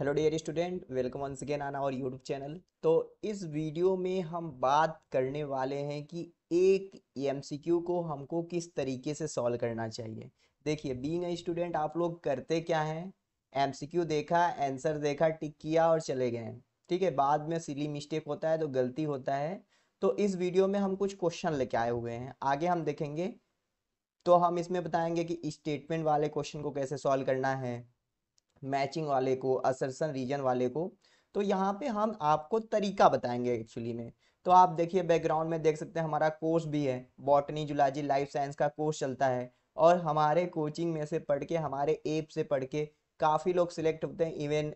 hello dear student welcome once again आना और YouTube channel तो इस वीडियो में हम बात करने वाले हैं कि एक एमसीक्यू को हमको किस तरीके से सॉल्व करना चाहिए देखिए बीइंग ए स्टूडेंट आप लोग करते क्या हैं एमसीक्यू देखा आंसर देखा टिक किया और चले गए ठीक है बाद में सिली मिस्टेक होता है तो गलती होता है तो इस वीडियो में हम कुछ क्वेश्चन लेके आए हुए हैं आगे हम देखेंगे तो हम इसमें बताएंगे कि स्टेटमेंट वाले क्वेश्चन को कैसे सॉल्व करना है मैचिंग वाले को असरसन रीजन वाले को तो यहाँ पे हम आपको तरीका बताएंगे एक्चुअली में तो आप देखिए बैकग्राउंड में देख सकते हैं हमारा कोर्स भी है बॉटनी जुलाजी लाइफ साइंस का कोर्स चलता है और हमारे कोचिंग में से पढ़ के हमारे ऐप से पढ़ के काफ़ी लोग सिलेक्ट होते हैं इवन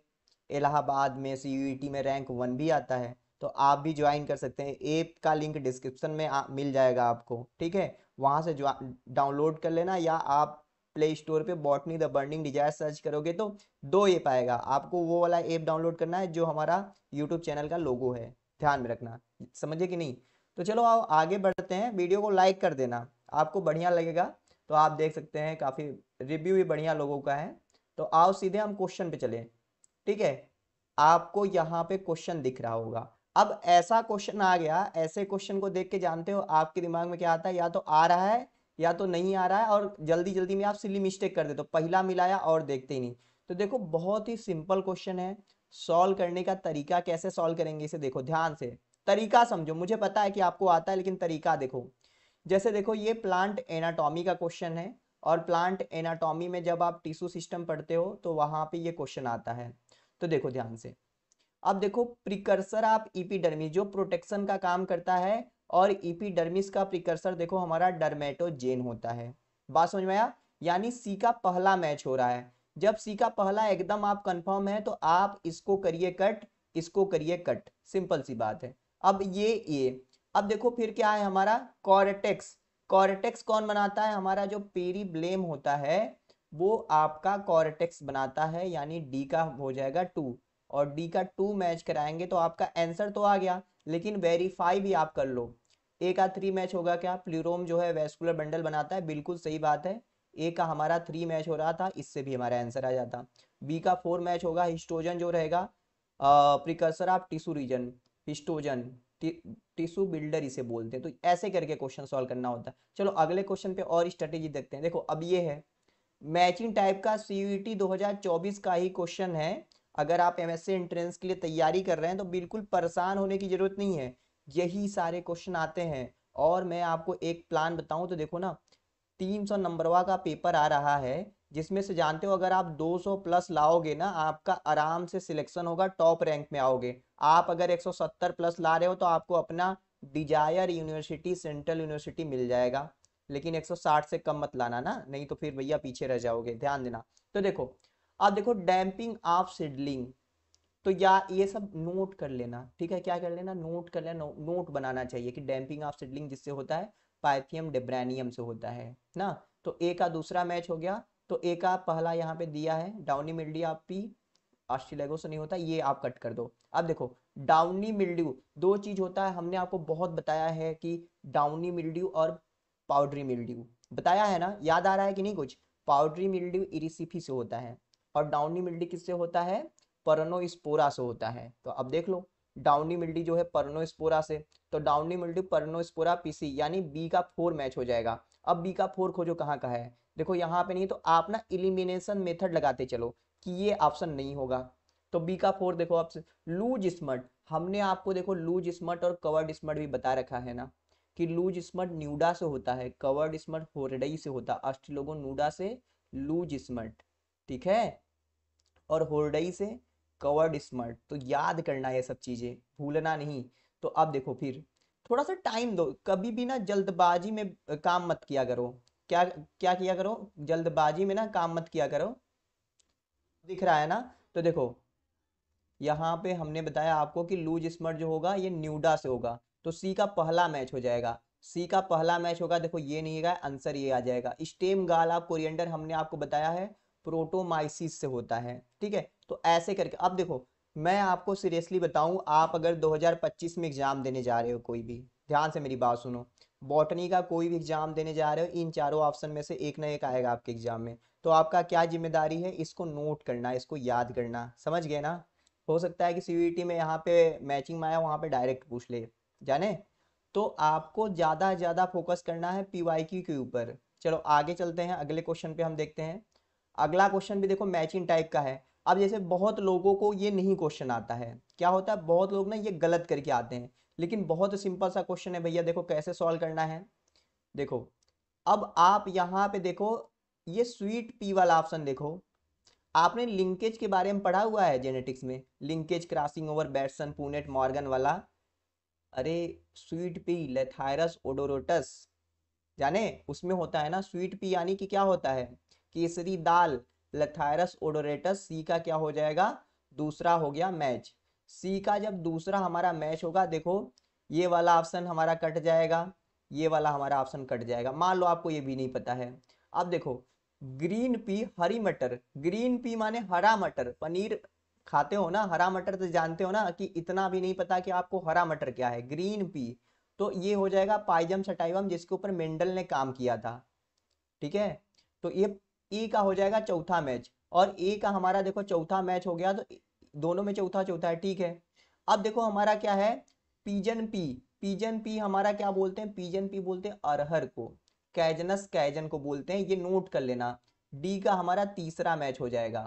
इलाहाबाद में सी e में रैंक वन भी आता है तो आप भी ज्वाइन कर सकते हैं ऐप का लिंक डिस्क्रिप्शन में आ, मिल जाएगा आपको ठीक है वहाँ से डाउनलोड कर लेना या आप प्ले स्टोर पे botany the burning desire search करोगे तो दो ऐप आएगा आपको वो वाला ऐप डाउनलोड करना है जो हमारा यूट्यूब चैनल का लोगो है ध्यान में रखना समझे कि नहीं तो चलो आप आगे बढ़ते हैं वीडियो को लाइक कर देना आपको बढ़िया लगेगा तो आप देख सकते हैं काफ़ी रिव्यू भी बढ़िया लोगों का है तो आओ सीधे हम क्वेश्चन पे चले ठीक है आपको यहाँ पे क्वेश्चन दिख रहा होगा अब ऐसा क्वेश्चन आ गया ऐसे क्वेश्चन को देख के जानते हो आपके दिमाग में क्या आता है या तो आ रहा है या तो नहीं आ रहा है और जल्दी जल्दी में आप सिली मिस्टेक कर दे तो पहला मिलाया और देखते ही नहीं तो देखो बहुत ही सिंपल क्वेश्चन है सॉल्व करने का तरीका कैसे सॉल्व करेंगे इसे देखो ध्यान से तरीका समझो मुझे पता है कि आपको आता है लेकिन तरीका देखो जैसे देखो ये प्लांट एनाटॉमी का क्वेश्चन है और प्लांट एनाटॉमी में जब आप टिश्यू सिस्टम पढ़ते हो तो वहां पे ये क्वेश्चन आता है तो देखो ध्यान से अब देखो प्रिकर्सर आप ईपीडर्मी जो प्रोटेक्शन का काम करता है और इपीडर्मिस का प्रिकर्सर देखो हमारा डरमेटोजेन होता है बात समझ में आया यानी सी का पहला मैच हो रहा है जब सी का पहला एकदम आप कंफर्म है तो आप इसको करिए कट इसको करिए कट सिंपल सी बात है अब ये ए अब देखो फिर क्या है हमारा कॉरटेक्स कॉरटेक्स कौन बनाता है हमारा जो पेरी ब्लेम होता है वो आपका कॉरटेक्स बनाता है यानी डी का हो जाएगा टू और डी का टू मैच कराएंगे तो आपका आंसर तो आ गया लेकिन वेरीफाई भी आप कर लो ए का थ्री मैच होगा क्या प्लूरोम जो है वेस्कुलर बंडल बनाता है बिल्कुल सही बात है ए का हमारा थ्री मैच हो रहा था इससे भी हमारा आंसर आ जाता बी का फोर मैच होगा हिस्टोजन जो रहेगा precursor of tissue region histogen tissue builder इसे बोलते हैं तो ऐसे करके क्वेश्चन सॉल्व करना होता है चलो अगले क्वेश्चन पे और स्ट्रेटेजी देखते हैं देखो अब ये है मैचिंग टाइप का सी e दो का ही क्वेश्चन है अगर आप एमएससी एंट्रेंस के लिए तैयारी कर रहे हैं तो बिल्कुल परेशान होने की जरूरत नहीं है यही सारे क्वेश्चन आते हैं और मैं आपको एक प्लान बताऊं तो देखो ना तीन सौ नंबरवा का पेपर आ रहा है जिसमें से जानते हो अगर आप 200 प्लस लाओगे ना आपका आराम से सिलेक्शन होगा टॉप रैंक में आओगे आप अगर 170 प्लस ला रहे हो तो आपको अपना डिजायर यूनिवर्सिटी सेंट्रल यूनिवर्सिटी मिल जाएगा लेकिन 160 से कम मत लाना ना नहीं तो फिर भैया पीछे रह जाओगे ध्यान देना तो देखो आप देखो डैम्पिंग ऑफ सिडलिंग तो या ये सब नोट कर लेना ठीक है क्या कर लेना नोट कर लेना नो, नोट बनाना चाहिए कि डैम्पिंग ऑफ सिडलिंग जिससे होता है पाइथियम डेब्रैनियम से होता है ना तो ए का दूसरा मैच हो गया तो ए का पहला यहाँ पे दिया है डाउनी मिल्डी आप पी ऑस्ट्रेलियागो से नहीं होता ये आप कट कर दो अब देखो डाउनी मिल्ड्यू दो चीज होता है हमने आपको बहुत बताया है कि डाउनी मिल्ड्यू और पाउडरी मिल्ड्यू बताया है ना याद आ रहा है कि नहीं कुछ पाउडरी मिल्ड्यू इरिसिफी से होता है और डाउनी मिल्डी किससे होता है परनोस्पोरा से होता है तो अब देख लो डाउनी मिल्डी जो है तो परनोस्पोरा से तो डाउनी मिल्डी परनोस्पोरा पीसी यानी बी का फोर मैच हो जाएगा अब बी का फोर खोजो कहाँ का है देखो यहाँ पे नहीं तो आप ना इलिमिनेशन मेथड लगाते चलो कि ये ऑप्शन नहीं होगा तो बी का फोर देखो आपसे लूज स्मर्ट हमने आपको देखो लूज स्मर्ट और कवर्ड स्मर्ट भी बता रखा है ना कि लूज स्मर्ट न्यूडा से होता है कवर्ड स्मर्ट होरडई से होता है अष्ट लोगों न्यूडा से लूज स्मर्ट ठीक है और होरडई से कवर्ड स्मार्ट तो याद करना ये सब चीज़ें भूलना नहीं तो अब देखो फिर थोड़ा सा टाइम दो कभी भी ना जल्दबाजी में काम मत किया करो क्या क्या किया करो जल्दबाजी में ना काम मत किया करो दिख रहा है ना तो देखो यहाँ पे हमने बताया आपको कि लूज स्मर्ट जो होगा ये न्यूडा से होगा तो सी का पहला मैच हो जाएगा सी का पहला मैच होगा देखो ये नहीं है आंसर ये आ जाएगा स्टेम गाला कोरिएंडर हमने आपको बताया है प्रोटोमाइसिस से होता है ठीक है तो ऐसे करके अब देखो मैं आपको सीरियसली बताऊं आप अगर 2025 में एग्जाम देने जा रहे हो कोई भी ध्यान से मेरी बात सुनो बॉटनी का कोई भी एग्जाम देने जा रहे हो इन चारों ऑप्शन में से एक ना एक आएगा आपके एग्जाम में तो आपका क्या जिम्मेदारी है इसको नोट करना इसको याद करना समझ गए ना हो सकता है कि सी e में यहाँ पे मैचिंग में आया वहाँ पे डायरेक्ट पूछ ले जाने तो आपको ज़्यादा ज़्यादा फोकस करना है पी के ऊपर चलो आगे चलते हैं अगले क्वेश्चन पे हम देखते हैं अगला क्वेश्चन भी देखो मैचिंग टाइप का है अब जैसे बहुत लोगों को ये नहीं क्वेश्चन आता है क्या होता है बहुत लोग ना ये गलत करके आते हैं लेकिन बहुत सिंपल सा क्वेश्चन है भैया देखो कैसे सॉल्व करना है देखो अब आप यहाँ पे देखो ये स्वीट पी वाला ऑप्शन देखो आपने लिंकेज के बारे में पढ़ा हुआ है जेनेटिक्स में linkage crossing over Bateson Punnett Morgan वाला अरे स्वीट पी लेथायरस ओडोरोटस जाने उसमें होता है ना स्वीट पी यानी कि क्या होता है केसरी दाल लथायरस ओडोरेटस सी का क्या हो जाएगा दूसरा हो गया मैच सी का जब दूसरा हमारा मैच होगा देखो ये वाला ऑप्शन हमारा कट जाएगा ये वाला हमारा ऑप्शन कट जाएगा मान लो आपको ये भी नहीं पता है अब देखो ग्रीन पी हरी मटर ग्रीन पी माने हरा मटर पनीर खाते हो ना हरा मटर तो जानते हो ना कि इतना भी नहीं पता कि आपको हरा मटर क्या है ग्रीन पी तो ये हो जाएगा पाइजम सटाइवम जिसके ऊपर मेंडल ने काम किया था ठीक है तो ये ए e का हो जाएगा चौथा मैच और ए e का हमारा देखो चौथा मैच हो गया तो दोनों में चौथा चौथा है ठीक है अब देखो हमारा क्या है पीजन पी पीजन पी हमारा क्या बोलते हैं पीजन पी बोलते हैं अरहर को कैजनस कैजन को बोलते हैं ये नोट कर लेना डी का हमारा तीसरा मैच हो जाएगा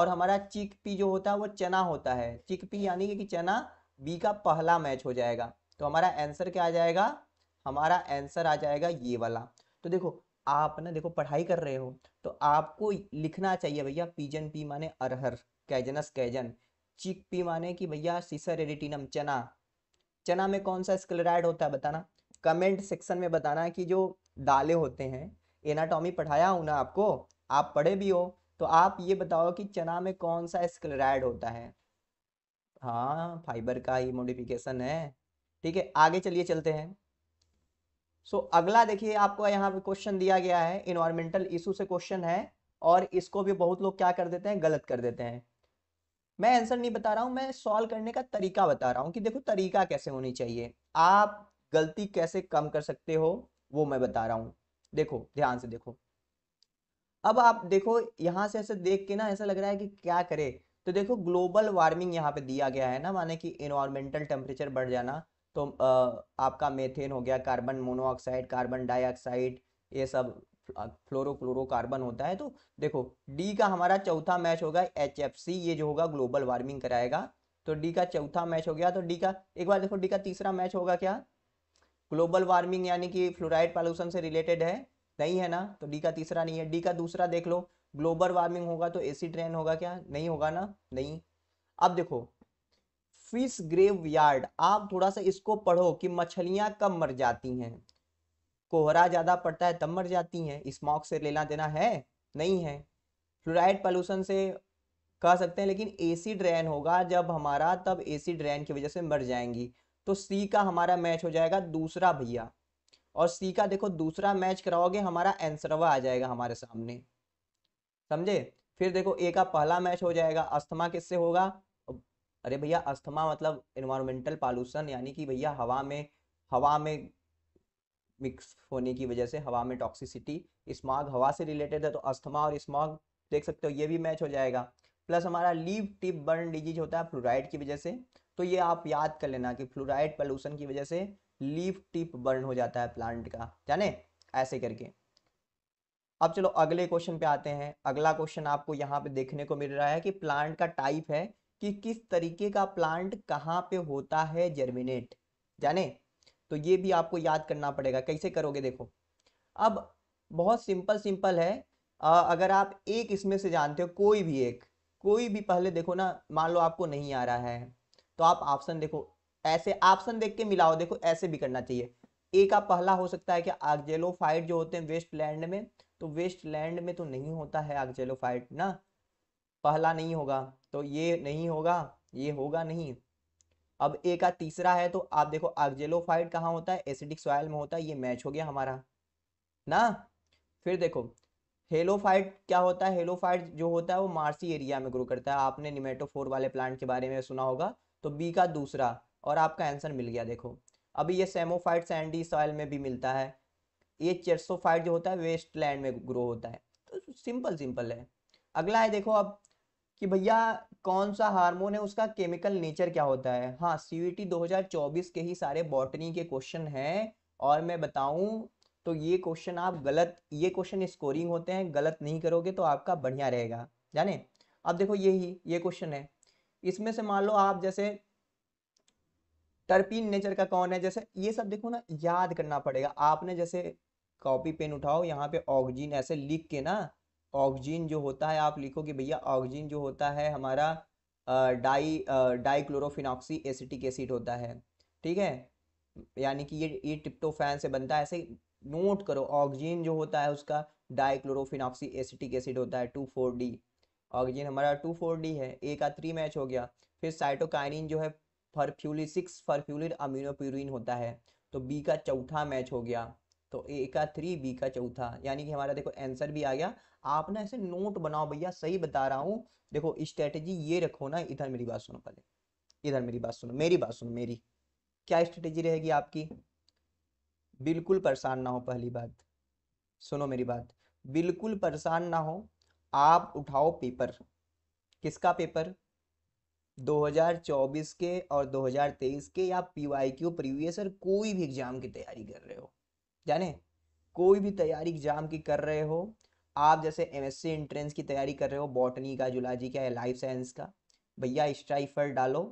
और हमारा चिक पी जो होता है वो चना होता है चिक पी यानी कि चना बी का पहला मैच हो जाएगा तो हमारा आंसर क्या आ जाएगा हमारा आंसर आ जाएगा ये वाला तो देखो आप ना देखो पढ़ाई कर रहे हो तो आपको लिखना चाहिए भैया पीजन पी माने अरहर कैजनस कैजन चिक पी माने कि भैया सीसर एडिटिनम चना चना में कौन सा स्क्लेराइड होता है बताना कमेंट सेक्शन में बताना कि जो दाले होते हैं एनाटॉमी पढ़ाया हूँ ना आपको आप पढ़े भी हो तो आप ये बताओ कि चना में कौन सा स्क्लेराइड होता है हाँ फाइबर का ही मोडिफिकेशन है ठीक है आगे चलिए चलते हैं सो so, अगला देखिए आपको यहाँ पे क्वेश्चन दिया गया है इन्वायरमेंटल इशू से क्वेश्चन है और इसको भी बहुत लोग क्या कर देते हैं गलत कर देते हैं मैं आंसर नहीं बता रहा हूँ मैं सॉल्व करने का तरीका बता रहा हूँ कि देखो तरीका कैसे होनी चाहिए आप गलती कैसे कम कर सकते हो वो मैं बता रहा हूँ देखो ध्यान से देखो अब आप देखो यहाँ से ऐसे देख के ना ऐसा लग रहा है कि क्या करे तो देखो ग्लोबल वार्मिंग यहाँ पे दिया गया है ना माने कि इन्वायरमेंटल टेम्परेचर बढ़ जाना तो आपका मेथेन हो गया कार्बन मोनोऑक्साइड कार्बन डाइऑक्साइड ये सब फ्लोरो क्लोरो कार्बन होता है तो देखो डी का हमारा चौथा मैच होगा एच एफ सी ये जो होगा ग्लोबल वार्मिंग कराएगा तो डी का चौथा मैच हो गया तो डी का एक बार देखो डी का तीसरा मैच होगा क्या ग्लोबल वार्मिंग यानी कि फ्लोराइड पॉल्यूशन से रिलेटेड है नहीं है ना तो डी का तीसरा नहीं है डी का दूसरा देख लो ग्लोबल वार्मिंग होगा तो एसी ट्रेन होगा क्या नहीं होगा ना नहीं अब देखो फिश ग्रेव यार्ड आप थोड़ा सा इसको पढ़ो कि मछलियां कब मर जाती हैं कोहरा ज्यादा पड़ता है तब मर जाती हैं स्मॉक से लेना देना है नहीं है फ्लोराइड पॉल्यूशन से कह सकते हैं लेकिन एसी ड्रेन होगा जब हमारा तब एसी ड्रेन की वजह से मर जाएंगी तो सी का हमारा मैच हो जाएगा दूसरा भैया और सी का देखो दूसरा मैच कराओगे हमारा एंसरवा आ जाएगा हमारे सामने समझे फिर देखो ए का पहला मैच हो जाएगा अस्थमा किससे होगा अरे भैया अस्थमा मतलब इन्वायरमेंटल पॉल्यूशन यानी कि भैया हवा में हवा में मिक्स होने की वजह से हवा में टॉक्सिसिटी स्मॉग हवा से रिलेटेड है तो अस्थमा और स्मॉग देख सकते हो ये भी मैच हो जाएगा प्लस हमारा लीव टिप बर्न डिजीज होता है फ्लोराइड की वजह से तो ये आप याद कर लेना कि फ्लोराइड पॉल्यूशन की वजह से लीव टिप बर्न हो जाता है प्लांट का जाने ऐसे करके अब चलो अगले क्वेश्चन पे आते हैं अगला क्वेश्चन आपको यहाँ पे देखने को मिल रहा है कि प्लांट का टाइप है कि किस तरीके का प्लांट कहाँ पे होता है जर्मिनेट जाने तो ये भी आपको याद करना पड़ेगा कैसे करोगे देखो अब बहुत सिंपल सिंपल है आ, अगर आप एक इसमें से जानते हो कोई भी एक कोई भी पहले देखो ना मान लो आपको नहीं आ रहा है तो आप ऑप्शन देखो ऐसे ऑप्शन देख के मिलाओ देखो ऐसे भी करना चाहिए ए का पहला हो सकता है कि आगजेलोफाइट जो होते हैं वेस्ट लैंड में तो वेस्ट लैंड में तो नहीं होता है आगजेलोफाइट ना पहला नहीं होगा तो ये नहीं होगा ये होगा नहीं अब ए का तीसरा है तो आप देखो आर्जेलोफाइट कहाँ होता है एसिडिक सॉयल में होता है ये मैच हो गया हमारा ना फिर देखो हेलोफाइट क्या होता है हेलोफाइट जो होता है वो मार्सी एरिया में ग्रो करता है आपने निमेटोफोर वाले प्लांट के बारे में सुना होगा तो बी का दूसरा और आपका आंसर मिल गया देखो अभी ये सेमोफाइट सैंडी सॉयल में भी मिलता है ये चेरसोफाइट जो होता है वेस्ट लैंड में ग्रो होता है तो सिंपल सिंपल है अगला है देखो अब कि भैया कौन सा हार्मोन है उसका केमिकल नेचर क्या होता है हाँ सी 2024 के ही सारे बॉटनी के क्वेश्चन हैं और मैं बताऊं तो ये क्वेश्चन आप गलत ये क्वेश्चन स्कोरिंग होते हैं गलत नहीं करोगे तो आपका बढ़िया रहेगा जाने अब देखो ये ही ये क्वेश्चन है इसमें से मान लो आप जैसे टर्पीन नेचर का कौन है जैसे ये सब देखो ना याद करना पड़ेगा आपने जैसे कॉपी पेन उठाओ यहाँ पे ऑक्जीन ऐसे लिख के ना ऑक्जीन जो होता है आप लिखो कि भैया ऑक्जीन जो होता है हमारा डाई डाईक्लोरोफिनॉक्सी एसिटिक एसिड होता है ठीक है यानी कि ये ये टिप्टोफैन से बनता है ऐसे नोट करो ऑक्जीन जो होता है उसका डाईक्लोरोफिनॉक्सी एसिटिक एसिड होता है टू फोर डी ऑक्जीन हमारा टू फोर डी है ए का थ्री मैच हो गया फिर साइटोकाइनिन जो है फरफ्यूली सिक्स फरफ्यूलिन अमीनोप्यूरिन होता है तो बी का चौथा मैच हो गया तो ए का थ्री बी का चौथा यानी कि हमारा देखो आंसर भी आ गया आप ना ऐसे नोट बनाओ भैया सही बता रहा हूँ देखो स्ट्रेटेजी ये रखो ना इधर मेरी बात सुनो पहले इधर मेरी बात सुनो मेरी बात सुनो मेरी क्या स्ट्रेटेजी रहेगी आपकी बिल्कुल परेशान ना हो पहली बात सुनो मेरी बात बिल्कुल परेशान ना हो आप उठाओ पेपर किसका पेपर 2024 के और 2023 के या पी वाई क्यू प्रीवियस और कोई भी एग्जाम की तैयारी कर रहे हो जाने कोई भी तैयारी एग्जाम की कर रहे हो आप जैसे एम एस सी एंट्रेंस की तैयारी कर रहे हो बॉटनी का जुलाजी का या लाइफ साइंस का भैया स्ट्राइफर डालो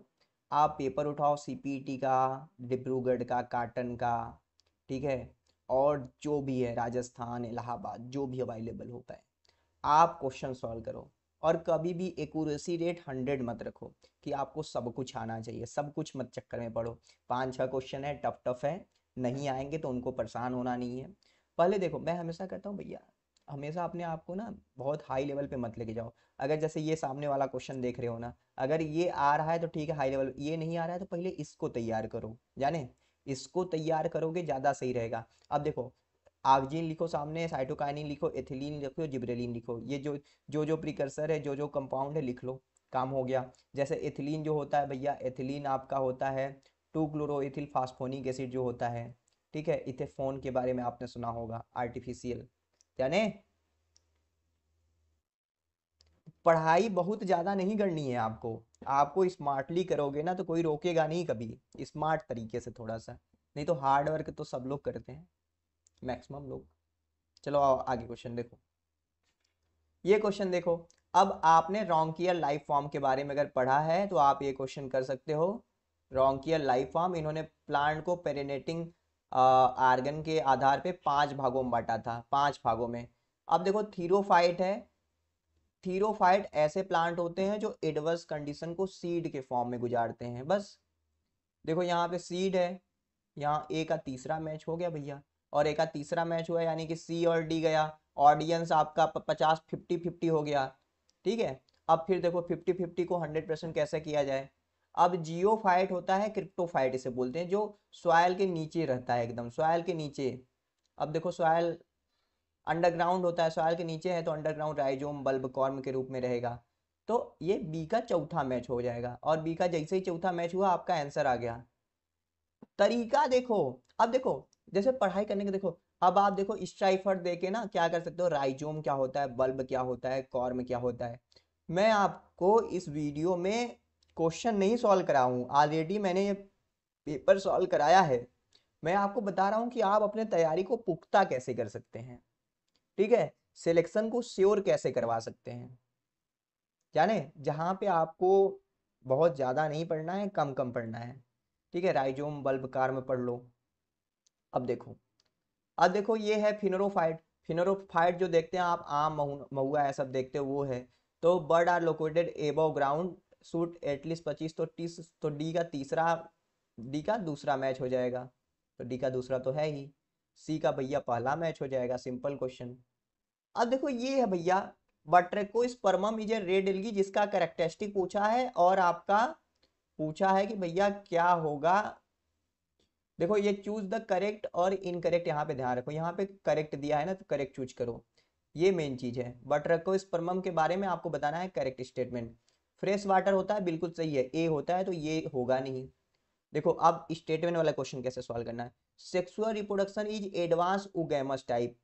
आप पेपर उठाओ टी e का डिब्रूगढ़ का काटन का ठीक है और जो भी है राजस्थान इलाहाबाद जो भी अवेलेबल हो पाए आप क्वेश्चन सॉल्व करो और कभी भी एकूरेसी रेट हंड्रेड मत रखो कि आपको सब कुछ आना चाहिए सब कुछ मत चक्कर में पढ़ो पाँच छः क्वेश्चन है टफ टफ है नहीं आएंगे तो उनको परेशान होना नहीं है पहले देखो मैं हमेशा कहता हूँ भैया हमेशा अपने आप को ना बहुत हाई लेवल पे मत लेके जाओ अगर जैसे ये सामने वाला क्वेश्चन देख रहे हो ना अगर ये आ रहा है तो ठीक है हाई लेवल ये नहीं आ रहा है तो पहले इसको तैयार करो जाने इसको तैयार करोगे ज़्यादा सही रहेगा अब देखो आगजीन लिखो सामने साइटोकाइनिन लिखो एथिलीन लिखो जिब्रेलिन लिखो ये जो जो जो प्रिकर्सर है जो जो कंपाउंड है लिख लो काम हो गया जैसे एथिलीन जो होता है भैया एथिलीन आपका होता है टू क्लोरोथिल फास्फोनिक एसिड जो होता है ठीक है इथेफोन के बारे में आपने सुना होगा आर्टिफिशियल यानी पढ़ाई बहुत ज्यादा नहीं करनी है आपको आपको स्मार्टली करोगे ना तो कोई रोकेगा नहीं कभी स्मार्ट तरीके से थोड़ा सा नहीं तो हार्ड वर्क तो सब लोग करते हैं मैक्सिमम लोग चलो आओ आगे क्वेश्चन देखो ये क्वेश्चन देखो अब आपने रॉन्कियर लाइफ फॉर्म के बारे में अगर पढ़ा है तो आप ये क्वेश्चन कर सकते हो रॉन्कियर लाइफ फॉर्म इन्होंने प्लांट को पेरिनेटिंग आर्गन के आधार पे पांच भागों में बांटा था पांच भागों में अब देखो थीरोफाइट है थीरोफाइट ऐसे प्लांट होते हैं जो एडवर्स कंडीशन को सीड के फॉर्म में गुजारते हैं बस देखो यहाँ पे सीड है यहाँ ए का तीसरा मैच हो गया भैया और ए का तीसरा मैच हुआ यानी कि सी और डी गया ऑडियंस आपका पचास फिफ्टी फिफ्टी हो गया ठीक है अब फिर देखो फिफ्टी फिफ्टी को हंड्रेड परसेंट कैसे किया जाए अब जियोफाइट होता है क्रिप्टोफाइट इसे बोलते हैं जो सॉयल के नीचे रहता है एकदम सॉयल के नीचे अब देखो सॉयल अंडरग्राउंड होता है सॉयल के नीचे है तो अंडरग्राउंड राइजोम बल्ब कॉर्म के रूप में रहेगा तो ये बी का चौथा मैच हो जाएगा और बी का जैसे ही चौथा मैच हुआ आपका आंसर आ गया तरीका देखो अब देखो जैसे पढ़ाई करने का देखो अब आप देखो स्ट्राइफर देके ना क्या कर सकते हो राइजोम क्या होता है बल्ब क्या होता है कॉर्म क्या होता है मैं आपको इस वीडियो में क्वेश्चन नहीं सॉल्व करा हूँ ऑलरेडी मैंने ये पेपर सॉल्व कराया है मैं आपको बता रहा हूँ कि आप अपने तैयारी को पुख्ता कैसे कर सकते हैं ठीक है सिलेक्शन को श्योर कैसे करवा सकते हैं जाने जहाँ पे आपको बहुत ज़्यादा नहीं पढ़ना है कम कम पढ़ना है ठीक है राइजोम बल्ब कार में पढ़ लो अब देखो अब देखो ये है फिनरोफाइट फिनरोफाइट जो देखते हैं आप आम महुआ ऐसा देखते हो वो है तो बर्ड आर लोकेटेड एबो ग्राउंड सूट एटलीस्ट पच्चीस तो तीस तो डी का तीसरा डी का दूसरा मैच हो जाएगा तो डी का दूसरा तो है ही सी का भैया पहला मैच हो जाएगा सिंपल क्वेश्चन अब देखो ये है भैया Batrachospermum is a red algae जिसका करेक्टरिस्टिक पूछा है और आपका पूछा है कि भैया क्या होगा देखो ये चूज द करेक्ट और इनकरेक्ट यहाँ पे ध्यान रखो यहाँ पे करेक्ट दिया है ना तो करेक्ट चूज करो ये मेन चीज है इस परमम के बारे में आपको बताना है करेक्ट स्टेटमेंट फ्रेश वाटर होता है बिल्कुल सही है ए होता है तो ये होगा नहीं देखो अब स्टेटमेंट वाला क्वेश्चन कैसे सॉल्व करना है sexual reproduction is advance oogamous type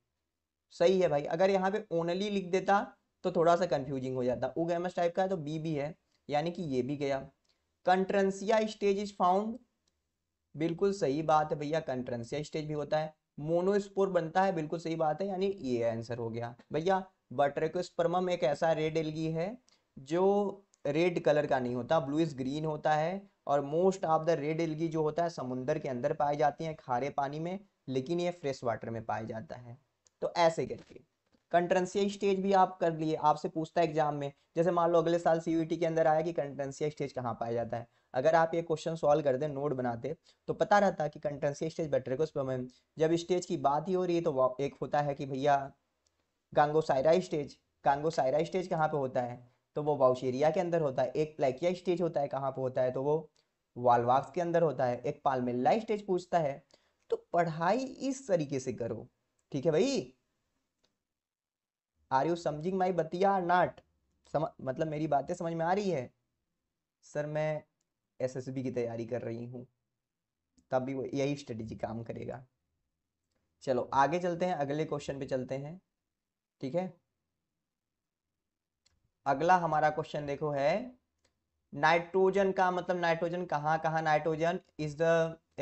सही है भाई अगर यहाँ पे ओनली लिख देता तो थोड़ा सा कंफ्यूजिंग हो जाता उगेमस टाइप का है तो बी भी है यानी कि ये भी गया कंट्रंसिया स्टेज इज फाउंड बिल्कुल सही बात है भैया कंट्रंसिया स्टेज भी होता है मोनोस्पोर बनता है बिल्कुल सही बात है यानी ये आंसर हो गया भैया बटरेकोस्पर्मम एक ऐसा रेड एलगी है जो रेड कलर का नहीं होता ब्लूइस ग्रीन होता है और most of the red algae जो होता है समुंदर के अंदर पाई जाती हैं खारे पानी में लेकिन ये फ्रेश वाटर में पाया जाता है तो ऐसे करके कंट्रेंसिया स्टेज भी आप कर लिए आपसे पूछता है एग्जाम में जैसे मान लो अगले साल सी के अंदर आया कि कंट्रेंसिया स्टेज कहाँ पाया जाता है अगर आप ये क्वेश्चन सॉल्व कर दे नोट बनाते तो पता रहता कि कंट्रेंसिया स्टेज बेटर को उसमें जब स्टेज की बात ही हो रही है तो एक होता है कि भैया गांगो सायरा स्टेज गांगो सायरा स्टेज कहाँ पे होता है तो वो वाउशेरिया के अंदर होता है एक प्लेकिया स्टेज होता है कहाँ पर होता है तो वो वालवाक्स के अंदर होता है एक पालमेला स्टेज पूछता है तो पढ़ाई इस तरीके से करो ठीक है भाई आर यू समझिंग माई बतिया नाट सम मतलब मेरी बातें समझ में आ रही है सर मैं एसएसबी की तैयारी कर रही हूँ तब भी वो यही स्ट्रेटेजी काम करेगा चलो आगे चलते हैं अगले क्वेश्चन पे चलते हैं ठीक है अगला हमारा क्वेश्चन देखो है नाइट्रोजन का मतलब नाइट्रोजन कहाँ कहाँ नाइट्रोजन इज द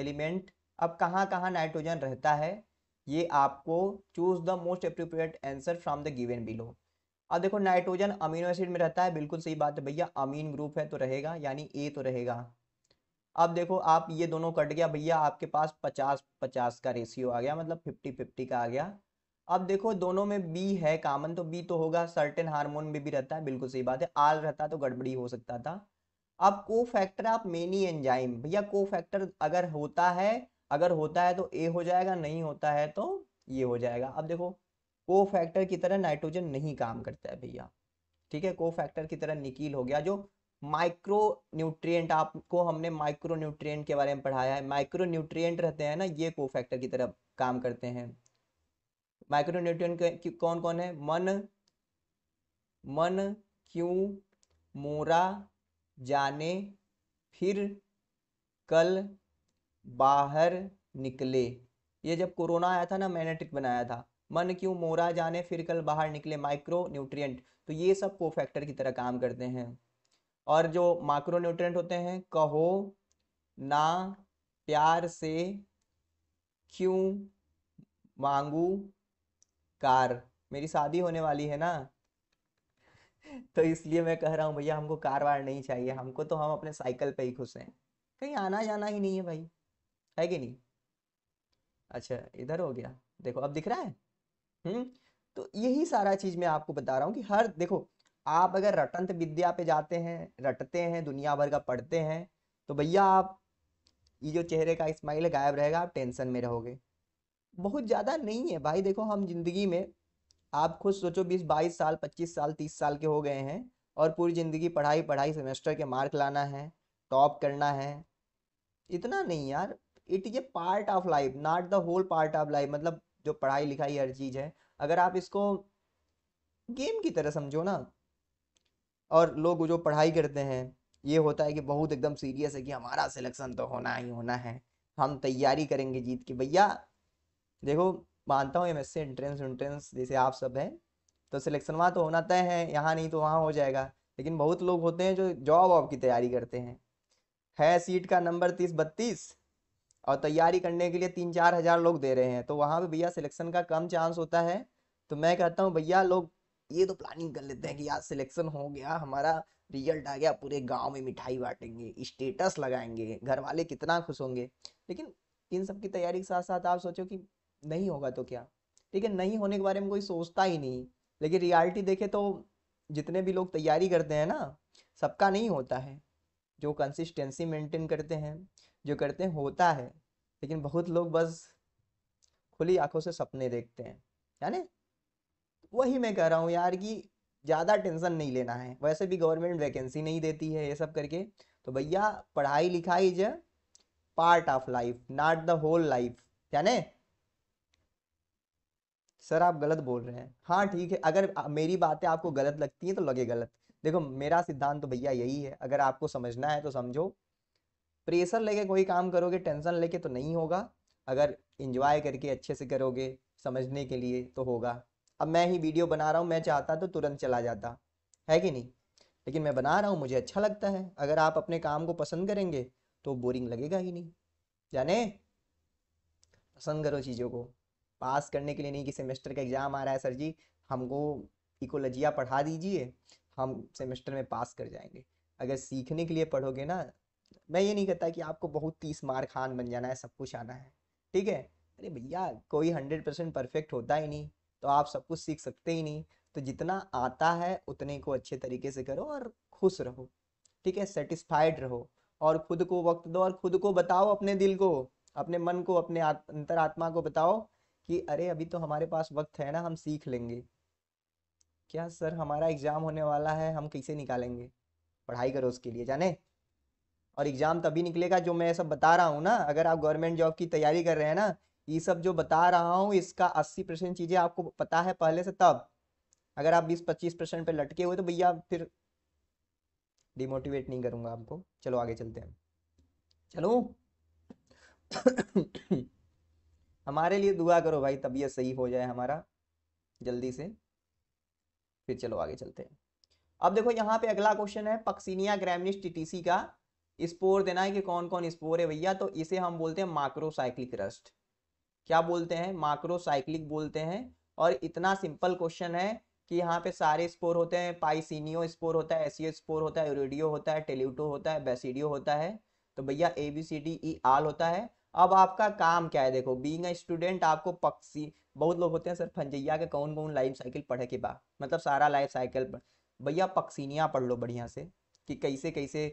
एलिमेंट अब कहाँ कहाँ नाइट्रोजन रहता है ये आपको choose the most appropriate answer from the given below अब देखो नाइट्रोजन अमीनो एसिड में रहता है बिल्कुल सही बात है भैया अमीन ग्रुप है तो रहेगा यानी ए तो रहेगा अब देखो आप ये दोनों कट गया भैया आपके पास पचास पचास का रेशियो आ गया मतलब फिफ्टी फिफ्टी का आ गया अब देखो दोनों में बी है कामन तो बी तो होगा सर्टेन हार्मोन में भी रहता है बिल्कुल सही बात है आल रहता तो गड़बड़ी हो सकता था अब को फैक्टर आप मेनी एंजाइम भैया को फैक्टर अगर होता है अगर होता है तो ए हो जाएगा नहीं होता है तो ये हो जाएगा अब देखो को फैक्टर की तरह नाइट्रोजन नहीं काम करता है भैया ठीक है को फैक्टर की तरह निकील हो गया जो माइक्रो न्यूट्रियट आपको हमने माइक्रो न्यूट्रियट के बारे में पढ़ाया है माइक्रो न्यूट्रियट रहते हैं ना ये को फैक्टर की तरह काम करते हैं माइक्रो न्यूट्रिएंट कौन कौन है मन मन क्यों मोरा जाने फिर कल बाहर निकले ये जब कोरोना आया था ना मैंने ट्रिक बनाया था मन क्यों मोरा जाने फिर कल बाहर निकले माइक्रो न्यूट्रियट तो ये सब को फैक्टर की तरह काम करते हैं और जो माइक्रो न्यूट्रियट होते हैं कहो ना प्यार से क्यों मांगू कार मेरी शादी होने वाली है ना तो इसलिए मैं कह रहा हूँ भैया हमको कार वार नहीं चाहिए हमको तो हम अपने साइकिल पे ही खुश हैं कहीं आना जाना ही नहीं है भाई है कि नहीं अच्छा इधर हो गया देखो अब दिख रहा है हम्म तो यही सारा चीज मैं आपको बता रहा हूँ कि हर देखो आप अगर रटंत विद्या पे जाते हैं रटते हैं दुनिया भर का पढ़ते हैं तो भैया आप ये जो चेहरे का स्माइल गायब रहेगा आप टेंशन में रहोगे बहुत ज़्यादा नहीं है भाई देखो हम जिंदगी में आप खुद सोचो बीस बाईस साल पच्चीस साल तीस साल के हो गए हैं और पूरी ज़िंदगी पढ़ाई पढ़ाई सेमेस्टर के मार्क लाना है टॉप करना है इतना नहीं यार it is a part of life not the whole part of life मतलब जो पढ़ाई लिखाई हर चीज़ है अगर आप इसको गेम की तरह समझो ना और लोग जो पढ़ाई करते हैं ये होता है कि बहुत एकदम सीरियस है कि हमारा सिलेक्शन तो होना ही होना है हम तैयारी करेंगे जीत की भैया देखो मानता हूँ एम एस एंट्रेंस उन्ट्रेंस जैसे आप सब हैं तो सिलेक्शन वहाँ तो होना तय है यहाँ नहीं तो वहाँ हो जाएगा लेकिन बहुत लोग होते हैं जो जॉब वॉब की तैयारी करते हैं है सीट का नंबर तीस बत्तीस और तैयारी करने के लिए तीन चार हज़ार लोग दे रहे हैं तो वहाँ पे भैया सिलेक्शन का कम चांस होता है तो मैं कहता हूँ भैया लोग ये तो प्लानिंग कर लेते हैं कि यार सिलेक्शन हो गया हमारा रिजल्ट आ गया पूरे गांव में मिठाई बांटेंगे स्टेटस लगाएंगे घर वाले कितना खुश होंगे लेकिन इन सब की तैयारी के साथ साथ आप सोचो कि नहीं होगा तो क्या ठीक है नहीं होने के बारे में कोई सोचता ही नहीं लेकिन रियलिटी देखे तो जितने भी लोग तैयारी करते हैं ना सबका नहीं होता है जो कंसिस्टेंसी मेंटेन करते हैं जो करते हैं होता है लेकिन बहुत लोग बस खुली आंखों से सपने देखते हैं यानी वही मैं कह रहा हूँ यार कि ज़्यादा टेंशन नहीं लेना है वैसे भी गवर्नमेंट वैकेंसी नहीं देती है ये सब करके तो भैया पढ़ाई लिखाई is part of life not the whole life यानी सर आप गलत बोल रहे हैं हाँ ठीक है अगर मेरी बातें आपको गलत लगती हैं तो लगे गलत देखो मेरा सिद्धांत तो भैया यही है अगर आपको समझना है तो समझो प्रेशर लेके कोई काम करोगे टेंशन लेके तो नहीं होगा अगर इंजॉय करके अच्छे से करोगे समझने के लिए तो होगा अब मैं ही वीडियो बना रहा हूँ मैं चाहता तो तुरंत चला जाता है कि नहीं लेकिन मैं बना रहा हूँ मुझे अच्छा लगता है अगर आप अपने काम को पसंद करेंगे तो बोरिंग लगेगा ही नहीं जाने पसंद करो चीज़ों को पास करने के लिए नहीं कि सेमेस्टर का एग्ज़ाम आ रहा है सर जी हमको इकोलॉजिया पढ़ा दीजिए हम सेमेस्टर में पास कर जाएंगे अगर सीखने के लिए पढ़ोगे ना मैं ये नहीं कहता कि आपको बहुत तीस मार खान बन जाना है सब कुछ आना है ठीक है अरे भैया कोई हंड्रेड परसेंट परफेक्ट होता ही नहीं तो आप सब कुछ सीख सकते ही नहीं तो जितना आता है उतने को अच्छे तरीके से करो और खुश रहो ठीक है सेटिस्फाइड रहो और खुद को वक्त दो और खुद को बताओ अपने दिल को अपने मन को अपने अंतर आत्मा को बताओ कि अरे अभी तो हमारे पास वक्त है ना हम सीख लेंगे क्या सर हमारा एग्ज़ाम होने वाला है हम कैसे निकालेंगे पढ़ाई करो उसके लिए जाने और एग्ज़ाम तभी निकलेगा जो मैं सब बता रहा हूँ ना अगर आप गवर्नमेंट जॉब की तैयारी कर रहे हैं ना ये सब जो बता रहा हूँ इसका अस्सी परसेंट चीज़ें आपको पता है पहले से तब अगर आप बीस पच्चीस परसेंट पे लटके हुए तो भैया फिर डिमोटिवेट नहीं करूँगा आपको चलो आगे चलते हैं चलो हमारे लिए दुआ करो भाई तबीयत सही हो जाए हमारा जल्दी से फिर चलो आगे चलते हैं अब देखो यहाँ पे अगला क्वेश्चन है पक्सिनिया ग्रामिनिस टीटीसी का स्पोर देना है कि कौन कौन स्पोर है भैया तो इसे हम बोलते हैं माक्रोसाइक्लिक रस्ट क्या बोलते हैं माक्रोसाइक्लिक बोलते हैं और इतना सिंपल क्वेश्चन है कि यहाँ पे सारे स्पोर होते हैं पाइसिनियो स्पोर होता है एसियो e स्पोर होता है यूरिडियो होता है टेल्यूटो होता है बेसिडियो होता है तो भैया A B C D E आल होता है अब आपका काम क्या है देखो बींग स्टूडेंट आपको पक्षी बहुत लोग होते हैं सर फंजैया के कौन कौन लाइफ साइकिल पढ़े के बाद मतलब सारा लाइफ साइकिल भैया पक्षीनिया पढ़ लो बढ़िया से कि कैसे कैसे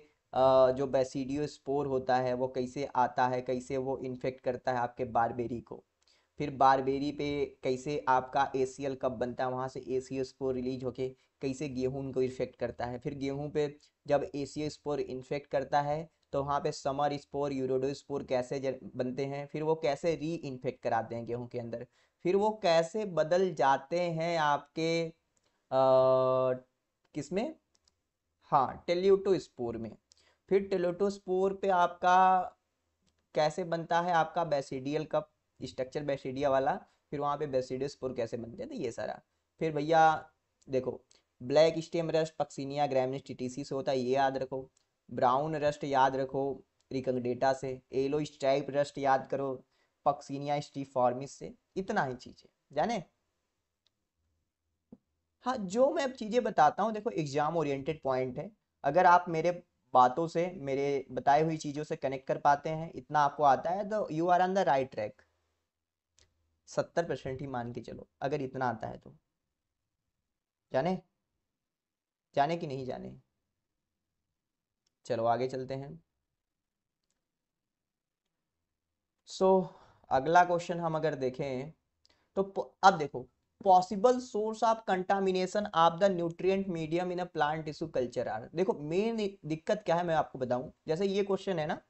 जो बेसिडियो स्पोर होता है वो कैसे आता है कैसे वो इन्फेक्ट करता है आपके बारबेरी को फिर बारबेरी पे कैसे आपका ए कब बनता है वहाँ से ए स्पोर रिलीज होके कैसे गेहूं को इन्फेक्ट करता है फिर गेहूं पे जब ए स्पोर इन्फेक्ट करता है तो वहाँ पे समर स्पोर यूरोडो स्पोर कैसे बनते हैं फिर वो कैसे री इन्फेक्ट कराते हैं गेहूँ के अंदर फिर वो कैसे बदल जाते हैं आपके किसमें हाँ टेल्यूटो स्पोर में फिर टेलोटो स्पोर पे आपका कैसे बनता है आपका बेसिडियल कप स्ट्रक्चर बेसिडिया वाला फिर वहाँ पे बेसिडियल स्पोर कैसे बनते हैं तो ये सारा फिर भैया देखो black stem rust Puccinia graminis tritici से होता है ये याद रखो ब्राउन रस्ट याद रखो रिकंगडेटा से एलो स्ट्राइप रस्ट याद करो पक्सिनिया स्टीफॉर्मिस से इतना ही चीजें जाने हाँ जो मैं चीजें बताता हूँ देखो एग्जाम ओरिएंटेड पॉइंट है अगर आप मेरे बातों से मेरे बताई हुई चीजों से कनेक्ट कर पाते हैं इतना आपको आता है तो you are on the right track सत्तर परसेंट ही मान के चलो अगर इतना आता है तो जाने जाने कि नहीं जाने चलो आगे चलते हैं सो so, अगला क्वेश्चन हम अगर देखें तो अब देखो possible source of contamination of the nutrient medium in a plant tissue culture are देखो मेन दिक्कत क्या है मैं आपको बताऊं जैसे ये क्वेश्चन है ना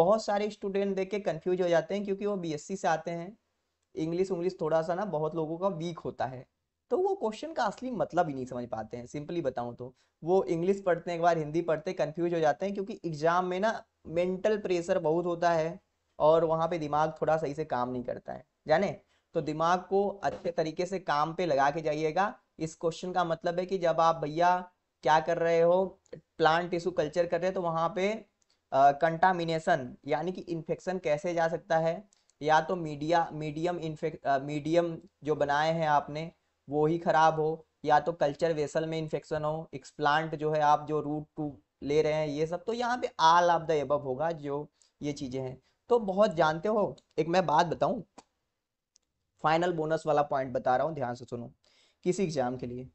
बहुत सारे स्टूडेंट देख के कंफ्यूज हो जाते हैं क्योंकि वो बीएससी से आते हैं इंग्लिश उंग्लिश थोड़ा सा ना बहुत लोगों का वीक होता है तो वो क्वेश्चन का असली मतलब ही नहीं समझ पाते हैं सिंपली बताऊं तो वो इंग्लिश पढ़ते हैं एक बार हिंदी पढ़ते हैं कंफ्यूज हो जाते हैं क्योंकि एग्जाम में ना मेंटल प्रेशर बहुत होता है और वहाँ पे दिमाग थोड़ा सही से काम नहीं करता है जाने तो दिमाग को अच्छे तरीके से काम पे लगा के जाइएगा इस क्वेश्चन का मतलब है कि जब आप भैया क्या कर रहे हो प्लांट टिश्यू कल्चर कर रहे हो तो वहाँ पे कंटामिनेशन यानी कि इन्फेक्शन कैसे जा सकता है या तो मीडिया मीडियम इन्फेक्ट मीडियम जो बनाए हैं आपने वो ही खराब हो या तो कल्चर वेसल में इन्फेक्शन हो एक्सप्लांट जो है आप जो रूट टू ले रहे हैं ये सब तो यहाँ पे आल ऑफ द एब होगा जो ये चीजें हैं तो बहुत जानते हो एक मैं बात बताऊं फाइनल बोनस वाला पॉइंट बता रहा हूँ ध्यान से सुनो किसी एग्जाम के लिए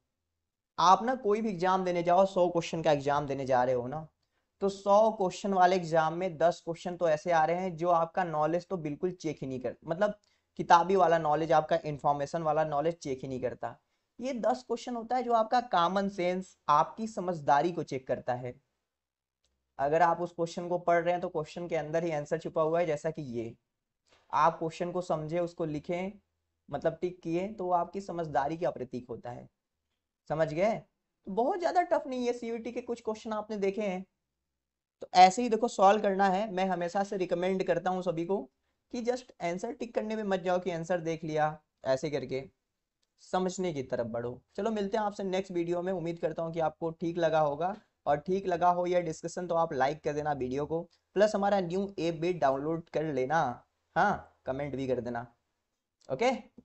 आप ना कोई भी एग्जाम देने जाओ सौ क्वेश्चन का एग्जाम देने जा रहे हो ना तो सौ क्वेश्चन वाले एग्जाम में दस क्वेश्चन तो ऐसे आ रहे हैं जो आपका नॉलेज तो बिल्कुल चेक ही नहीं कर मतलब किताबी वाला नॉलेज आपका इंफॉर्मेशन वाला नॉलेज चेक ही नहीं करता ये दस क्वेश्चन होता है जो आपका कॉमन सेंस आपकी समझदारी को चेक करता है अगर आप उस क्वेश्चन को पढ़ रहे हैं तो क्वेश्चन के अंदर ही आंसर छुपा हुआ है जैसा कि ये आप क्वेश्चन को समझे उसको लिखें मतलब टिक किए तो वो आपकी समझदारी का प्रतीक होता है समझ गए तो बहुत ज़्यादा टफ नहीं है सीयूटी के कुछ क्वेश्चन आपने देखे हैं तो ऐसे ही देखो सॉल्व करना है मैं हमेशा से रिकमेंड करता हूँ सभी को कि जस्ट आंसर टिक करने में मत जाओ कि आंसर देख लिया ऐसे करके समझने की तरफ बढ़ो चलो मिलते हैं आपसे नेक्स्ट वीडियो में उम्मीद करता हूँ कि आपको ठीक लगा होगा और ठीक लगा हो यह डिस्कशन तो आप लाइक कर देना वीडियो को प्लस हमारा न्यू ऐप भी डाउनलोड कर लेना हाँ कमेंट भी कर देना ओके